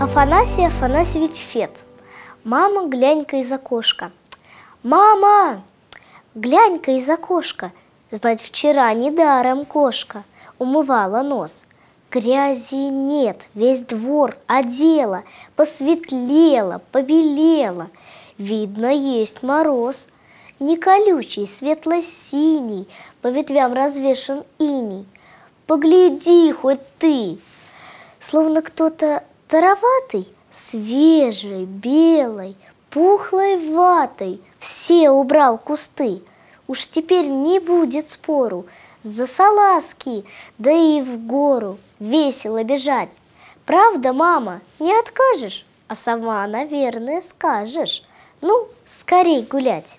Афанасий Афанасьевич Фет. Мама, глянь-ка из окошка. Мама, глянь-ка из окошка. Знать, вчера недаром кошка умывала нос. Грязи нет, весь двор одела, посветлела, побелела. Видно, есть мороз. Не колючий, светло-синий, по ветвям развешен иней. Погляди хоть ты, словно кто-то Тароватой, свежий, белый, пухлой ватой все убрал кусты. Уж теперь не будет спору, за салазки, да и в гору весело бежать. Правда, мама, не откажешь, а сама, наверное, скажешь. Ну, скорей гулять.